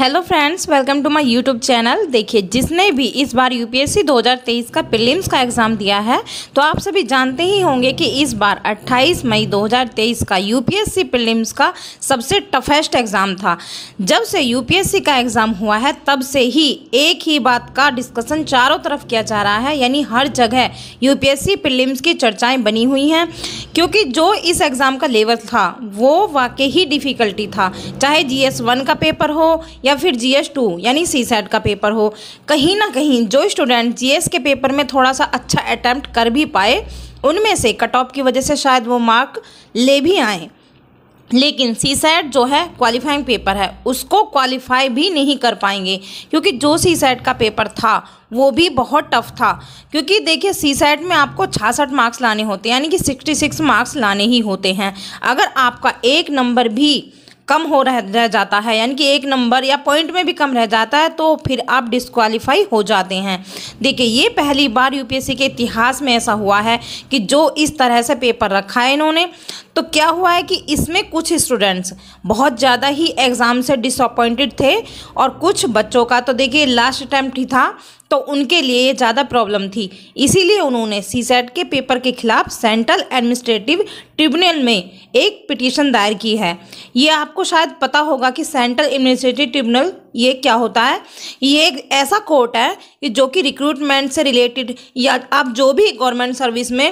hello friends welcome to my YouTube channel देखिए जिसने भी इस बार यूपीएससी 2023 का प्रीलिम्स का एग्ज़ाम दिया है तो आप सभी जानते ही होंगे कि इस बार 28 मई 2023 का यूपीएससी प्रीलिम्स का सबसे टफेस्ट एग्ज़ाम था जब से यूपीएससी का एग्ज़ाम हुआ है तब से ही एक ही बात का डिस्कशन चारों तरफ किया जा रहा है यानी हर जगह यू पी की चर्चाएँ बनी हुई हैं क्योंकि जो इस एग्ज़ाम का लेवल था वो वाकई ही डिफ़िकल्टी था चाहे जी का पेपर हो या फिर जी एस टू यानी सी सेट का पेपर हो कहीं ना कहीं जो स्टूडेंट जी एस के पेपर में थोड़ा सा अच्छा अटैम्प्ट कर भी पाए उनमें से कट ऑफ की वजह से शायद वो मार्क ले भी आए लेकिन सी सेट जो है क्वालिफाइंग पेपर है उसको क्वालिफाई भी नहीं कर पाएंगे क्योंकि जो सी सेट का पेपर था वो भी बहुत टफ था क्योंकि देखिए सी सेट में आपको छियासठ मार्क्स लाने होते हैं यानी कि सिक्सटी सिक्स मार्क्स लाने ही होते हैं अगर आपका एक नंबर भी कम हो रह, रह जाता है यानी कि एक नंबर या पॉइंट में भी कम रह जाता है तो फिर आप डिस्कवालीफाई हो जाते हैं देखिए ये पहली बार यूपीएससी के इतिहास में ऐसा हुआ है कि जो इस तरह से पेपर रखा है इन्होंने तो क्या हुआ है कि इसमें कुछ स्टूडेंट्स बहुत ज़्यादा ही एग्ज़ाम से डिसअपॉइंटेड थे और कुछ बच्चों का तो देखिए लास्ट अटैम्प्ट ही था तो उनके लिए ये ज़्यादा प्रॉब्लम थी इसीलिए उन्होंने सी के पेपर के खिलाफ सेंट्रल एडमिनिस्ट्रेटिव ट्रिब्यूनल में एक पिटीशन दायर की है ये आप आपको शायद पता होगा कि सेंट्रल एडमिनिस्ट्रेटिव ट्रिब्यूनल ये क्या होता है ये एक ऐसा कोर्ट है जो कि रिक्रूटमेंट से रिलेटेड या आप जो भी गवर्नमेंट सर्विस में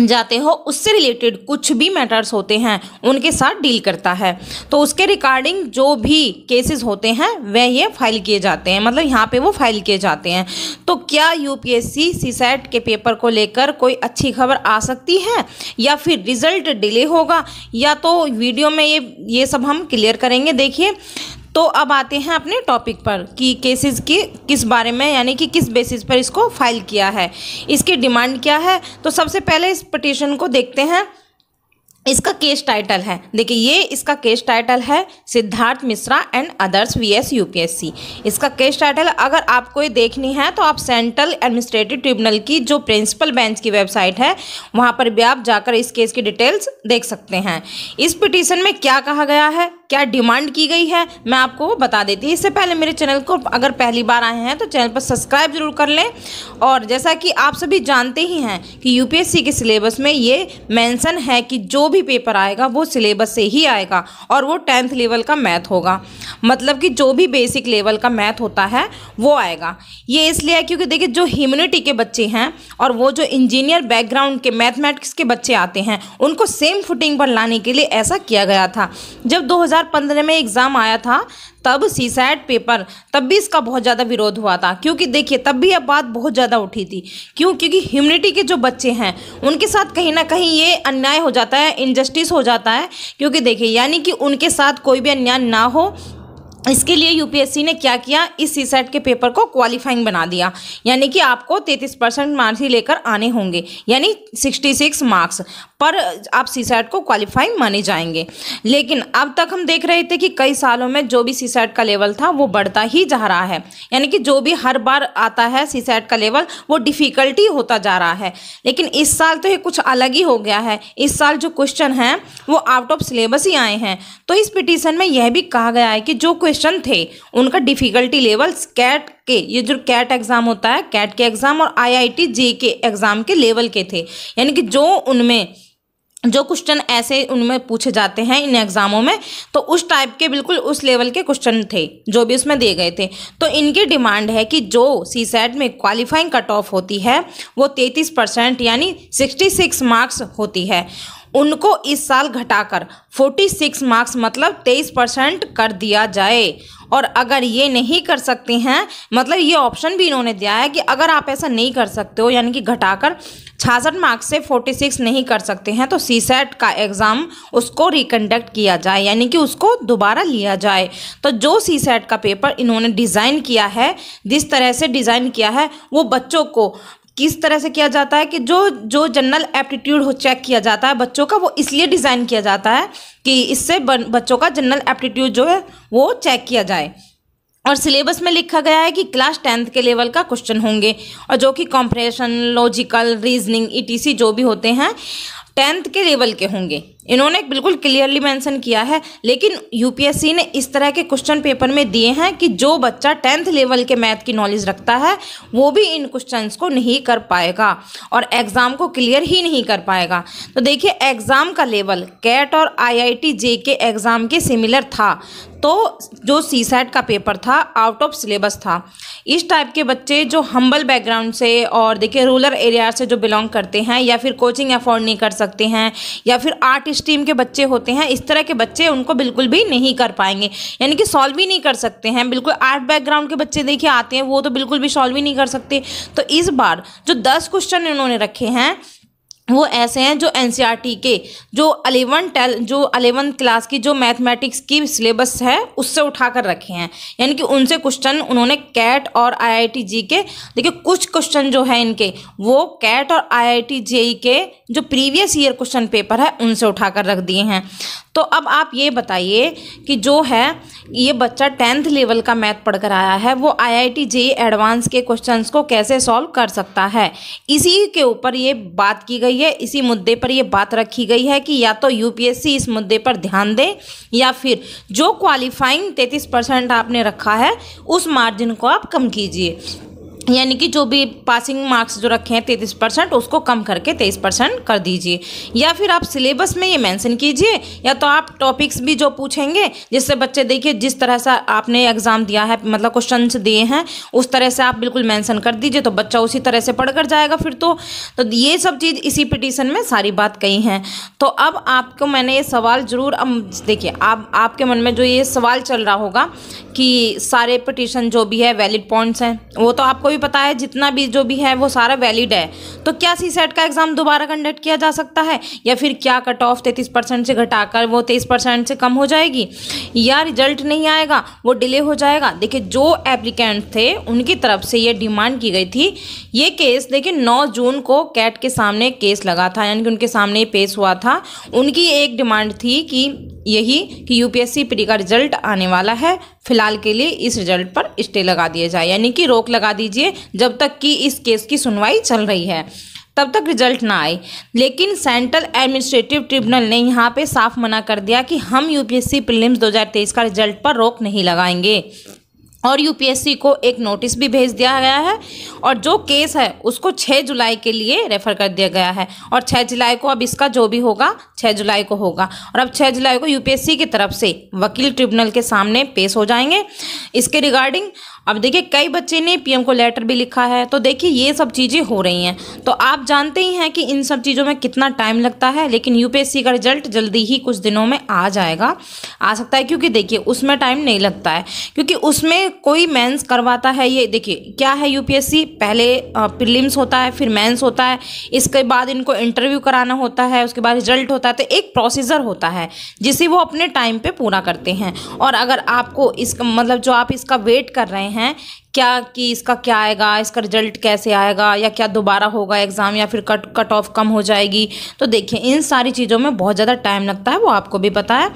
जाते हो उससे रिलेटेड कुछ भी मैटर्स होते हैं उनके साथ डील करता है तो उसके रिकॉर्डिंग जो भी केसेस होते हैं वह ये फाइल किए जाते हैं मतलब यहाँ पे वो फाइल किए जाते हैं तो क्या यूपीएससी सीसेट के पेपर को लेकर कोई अच्छी खबर आ सकती है या फिर रिजल्ट डिले होगा या तो वीडियो में ये ये सब हम क्लियर करेंगे देखिए तो अब आते हैं अपने टॉपिक पर कि केसेस की किस बारे में यानी कि किस बेसिस पर इसको फाइल किया है इसकी डिमांड क्या है तो सबसे पहले इस पटिशन को देखते हैं इसका केस टाइटल है देखिए ये इसका केस टाइटल है Siddharth Mishra and others V S U P S C इसका केस टाइटल अगर आपको ये देखनी है तो आप सेंट्रल एडमिनिस्ट्रेटिव ट्रिब्यूनल की जो प्रिंसिपल बेंच की वेबसाइट है वहाँ पर भी आप जाकर इस केस की डिटेल्स देख सकते हैं इस पिटीशन में क्या कहा गया है क्या डिमांड की गई है मैं आपको बता देती हूँ इससे पहले मेरे चैनल को अगर पहली बार आए हैं तो चैनल पर सब्सक्राइब जरूर कर लें और जैसा कि आप सभी जानते ही हैं कि यूपीएससी के सिलेबस में ये मेंशन है कि जो भी पेपर आएगा वो सिलेबस से ही आएगा और वो टेंथ लेवल का मैथ होगा मतलब कि जो भी बेसिक लेवल का मैथ होता है वो आएगा ये इसलिए है क्योंकि देखिए जो ह्यूमिनिटी के बच्चे हैं और वो जो इंजीनियर बैकग्राउंड के मैथमेटिक्स के बच्चे आते हैं उनको सेम फुटिंग पर लाने के लिए ऐसा किया गया था जब दो 2015 में एग्ज़ाम आया था तब सी सैट पेपर तब भी इसका बहुत ज़्यादा विरोध हुआ था क्योंकि देखिए तब भी यह बात बहुत ज़्यादा उठी थी क्यों क्योंकि ह्यूमिनिटी के जो बच्चे हैं उनके साथ कहीं ना कहीं ये अन्याय हो जाता है इनजस्टिस हो जाता है क्योंकि देखिए यानी कि उनके साथ कोई भी अन्याय ना हो इसके लिए यूपीएससी ने क्या किया इस सी सेट के पेपर को क्वालिफाइंग बना दिया यानी कि आपको 33 परसेंट मार्क्स ही लेकर आने होंगे यानी 66 मार्क्स पर आप सी को क्वालिफाई माने जाएंगे लेकिन अब तक हम देख रहे थे कि कई सालों में जो भी सी का लेवल था वो बढ़ता ही जा रहा है यानी कि जो भी हर बार आता है सी का लेवल वो डिफ़िकल्टी होता जा रहा है लेकिन इस साल तो ये कुछ अलग ही हो गया है इस साल जो क्वेश्चन हैं वो आउट ऑफ सिलेबस ही आए हैं तो इस पिटीशन में यह भी कहा गया है कि जो क्वेश्चन थे उनका डिफ़िकल्टी लेवल कैट के ये जो कैट एग्ज़ाम होता है कैट के एग्ज़ाम और आईआईटी जे के एग्ज़ाम के लेवल के थे यानी कि जो उनमें जो क्वेश्चन ऐसे उनमें पूछे जाते हैं इन एग्ज़ामों में तो उस टाइप के बिल्कुल उस लेवल के क्वेश्चन थे जो भी उसमें दिए गए थे तो इनकी डिमांड है कि जो सी सेट में क्वालिफाइंग कट ऑफ होती है वो तैंतीस परसेंट यानी सिक्सटी सिक्स मार्क्स होती है उनको इस साल घटाकर फोर्टी सिक्स मार्क्स मतलब तेईस परसेंट कर दिया जाए और अगर ये नहीं कर सकते हैं मतलब ये ऑप्शन भी इन्होंने दिया है कि अगर आप ऐसा नहीं कर सकते हो यानी कि घटाकर छियासठ मार्क्स से फोर्टी सिक्स नहीं कर सकते हैं तो सी सेट का एग्ज़ाम उसको रिकंडक्ट किया जाए यानी कि उसको दोबारा लिया जाए तो जो सी सेट का पेपर इन्होंने डिज़ाइन किया है जिस तरह से डिज़ाइन किया है वो बच्चों को किस तरह से किया जाता है कि जो जो जनरल एप्टीट्यूड चेक किया जाता है बच्चों का वो इसलिए डिज़ाइन किया जाता है कि इससे बच्चों का जनरल एप्टीट्यूड जो है वो चेक किया जाए और सिलेबस में लिखा गया है कि क्लास टेंथ के लेवल का क्वेश्चन होंगे और जो कि कॉम्प्रेशन लॉजिकल रीजनिंग ई जो भी होते हैं टेंथ के लेवल के होंगे इन्होंने बिल्कुल क्लियरली मेंशन किया है लेकिन यूपीएससी ने इस तरह के क्वेश्चन पेपर में दिए हैं कि जो बच्चा टेंथ लेवल के मैथ की नॉलेज रखता है वो भी इन क्वेश्चंस को नहीं कर पाएगा और एग्ज़ाम को क्लियर ही नहीं कर पाएगा तो देखिए एग्ज़ाम का लेवल कैट और आईआईटी जे के एग्ज़ाम के सिमिलर था तो जो सी सैट का पेपर था आउट ऑफ सिलेबस था इस टाइप के बच्चे जो हम्बल बैकग्राउंड से और देखिए रूरल एरिया से जो बिलोंग करते हैं या फिर कोचिंग अफोर्ड नहीं कर सकते हैं या फिर आर्ट स्ट्रीम के बच्चे होते हैं इस तरह के बच्चे उनको बिल्कुल भी नहीं कर पाएंगे यानी कि सॉल्व ही नहीं कर सकते हैं बिल्कुल आर्ट बैकग्राउंड के बच्चे देखिए आते हैं वो तो बिल्कुल भी सॉल्व ही नहीं कर सकते तो इस बार जो दस क्वेश्चन इन्होंने रखे हैं वो ऐसे हैं जो एन e के जो अलेवन टेल जो अलेवन क्लास की जो मैथमेटिक्स की सिलेबस है उससे उठा कर रखे हैं यानी कि उनसे क्वेश्चन उन्होंने कैट और आई आई टी जी के देखिए कुछ क्वेश्चन जो है इनके वो कैट और आई आई टी के जो प्रीवियस ईयर क्वेश्चन पेपर है उनसे उठा कर रख दिए हैं तो अब आप ये बताइए कि जो है ये बच्चा टेंथ लेवल का मैथ पढ़ कर आया है वो I I T J advance के क्वेश्चंस को कैसे सॉल्व कर सकता है इसी के ऊपर ये बात की गई है इसी मुद्दे पर ये बात रखी गई है कि या तो यूपीएससी इस मुद्दे पर ध्यान दे या फिर जो क्वालिफाइंग तैतीस परसेंट आपने रखा है उस मार्जिन को आप कम कीजिए यानी कि जो भी पासिंग मार्क्स जो रखे हैं तैतीस परसेंट उसको कम करके तेईस परसेंट कर दीजिए या फिर आप सिलेबस में ये मेंशन कीजिए या तो आप टॉपिक्स भी जो पूछेंगे जिससे बच्चे देखिए जिस तरह से आपने एग्ज़ाम दिया है मतलब क्वेश्चन दिए हैं उस तरह से आप बिल्कुल मैंसन कर दीजिए तो बच्चा उसी तरह से पढ़ कर जाएगा फिर तो, तो ये सब चीज़ इसी पिटीशन में सारी बात कही है तो अब आपको मैंने ये सवाल ज़रूर अब देखिए आप आपके मन में जो ये सवाल चल रहा होगा कि सारे पिटीशन जो भी है वैलिड पॉइंट्स हैं वो तो आपको भी पता है जितना भी जो भी है वो सारा वैलिड है तो क्या सी सेट का एग्ज़ाम दोबारा कंडक्ट किया जा सकता है या फिर क्या कट ऑफ तैतीस परसेंट से घटाकर वो तेईस परसेंट से कम हो जाएगी या रिजल्ट नहीं आएगा वो डिले हो जाएगा देखिए जो एप्लीकेंट थे उनकी तरफ से ये डिमांड की गई थी ये केस देखिए नौ जून को कैट के सामने केस लगा था यानी कि उनके सामने पेश हुआ था उनकी एक डिमांड थी कि यही कि यूपीएससी प्री का रिजल्ट आने वाला है फिलहाल के लिए इस रिजल्ट पर स्टे लगा दिया जाए यानी कि रोक लगा दीजिए जब तक कि इस केस की सुनवाई चल रही है तब तक रिजल्ट ना आए लेकिन सेंट्रल एडमिनिस्ट्रेटिव ट्रिब्यूनल ने यहाँ पे साफ मना कर दिया कि हम यूपीएससी पी 2023 का रिजल्ट पर रोक नहीं लगाएंगे और यूपीएससी को एक नोटिस भी भेज दिया गया है और जो केस है उसको 6 जुलाई के लिए रेफ़र कर दिया गया है और 6 जुलाई को अब इसका जो भी होगा 6 जुलाई को होगा और अब 6 जुलाई को यूपीएससी की तरफ से वकील ट्रिब्यूनल के सामने पेश हो जाएंगे इसके रिगार्डिंग अब देखिए कई बच्चे ने पीएम को लेटर भी लिखा है तो देखिए ये सब चीज़ें हो रही हैं तो आप जानते ही हैं कि इन सब चीज़ों में कितना टाइम लगता है लेकिन यूपीएससी का रिजल्ट जल्दी ही कुछ दिनों में आ जाएगा आ सकता है क्योंकि देखिए उसमें टाइम नहीं लगता है क्योंकि उसमें कोई मेंस करवाता है ये देखिए क्या है यू पहले प्रिलिम्स होता है फिर मैंस होता है इसके बाद इनको इंटरव्यू कराना होता है उसके बाद रिजल्ट होता है तो एक प्रोसीजर होता है जिसे वो अपने टाइम पर पूरा करते हैं और अगर आपको इसका मतलब जो आप इसका वेट कर रहे हैं हैं क्या कि इसका क्या आएगा इसका रिजल्ट कैसे आएगा या क्या दोबारा होगा एग्ज़ाम या फिर कट कट ऑफ कम हो जाएगी तो देखिए इन सारी चीज़ों में बहुत ज़्यादा टाइम लगता है वो आपको भी पता है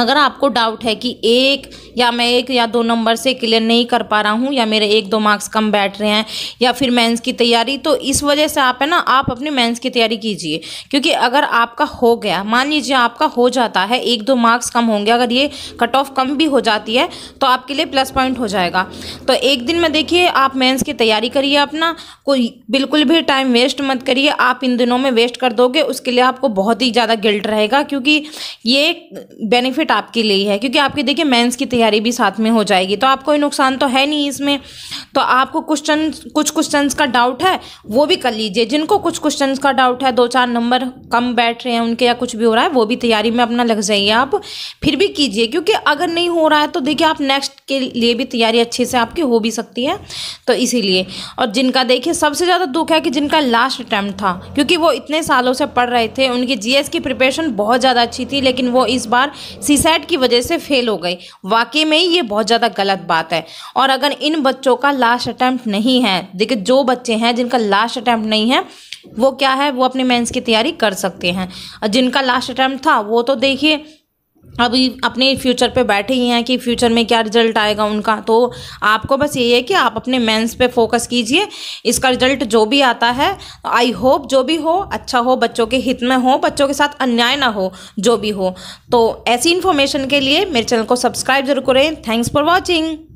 अगर आपको डाउट है कि एक या मैं एक या दो नंबर से क्लियर नहीं कर पा रहा हूँ या मेरे एक दो मार्क्स कम बैठ रहे हैं या फिर मेंस की तैयारी तो इस वजह से आप है ना आप अपने मेंस की तैयारी कीजिए क्योंकि अगर आपका हो गया मान लीजिए आपका हो जाता है एक दो मार्क्स कम होंगे अगर ये कट ऑफ कम भी हो जाती है तो आपके लिए प्लस पॉइंट हो जाएगा तो एक दिन में देखिए आप मेन्स की तैयारी करिए अपना कोई बिल्कुल भी टाइम वेस्ट मत करिए आप इन दिनों में वेस्ट कर दोगे उसके लिए आपको बहुत ही ज़्यादा गिल्ट रहेगा क्योंकि ये बेनिफिट बेनिफिट आपके लिए है क्योंकि आपकी देखिए मेंस की तैयारी भी साथ में हो जाएगी तो आपको कोई नुकसान तो है नहीं इसमें तो आपको क्वेश्चन कुछ क्वेश्चन का डाउट है वो भी कर लीजिए जिनको कुछ क्वेश्चन का डाउट है दो चार नंबर कम बैठ रहे हैं उनके या कुछ भी हो रहा है वो भी तैयारी में अपना लग जाइए आप फिर भी कीजिए क्योंकि अगर नहीं हो रहा है तो देखिए आप नेक्स्ट के लिए भी तैयारी अच्छे से आपकी हो भी सकती है तो इसीलिए और जिनका देखिए सबसे ज़्यादा दुख है कि जिनका लास्ट अटैम्प्ट था क्योंकि वो इतने सालों से पढ़ रहे थे उनकी जीएस की प्रिपरेशन बहुत ज़्यादा अच्छी थी लेकिन वो इस बार सी सीसैट की वजह से फेल हो गई वाकई में ये बहुत ज़्यादा गलत बात है और अगर इन बच्चों का लास्ट अटैम्प्ट नहीं है देखिए जो बच्चे हैं जिनका लास्ट अटैम्प्ट नहीं है वो क्या है वो अपने मेंस की तैयारी कर सकते हैं जिनका लास्ट अटैम्प्ट था वो तो देखिए अभी अपने फ्यूचर पे बैठे ही हैं कि फ्यूचर में क्या रिजल्ट आएगा उनका तो आपको बस यही है कि आप अपने मेंस पे फोकस कीजिए इसका रिजल्ट जो भी आता है आई होप जो भी हो अच्छा हो बच्चों के हित में हो बच्चों के साथ अन्याय ना हो जो भी हो तो ऐसी इन्फॉर्मेशन के लिए मेरे चैनल को सब्सक्राइब जरूर करें थैंक्स फॉर वॉचिंग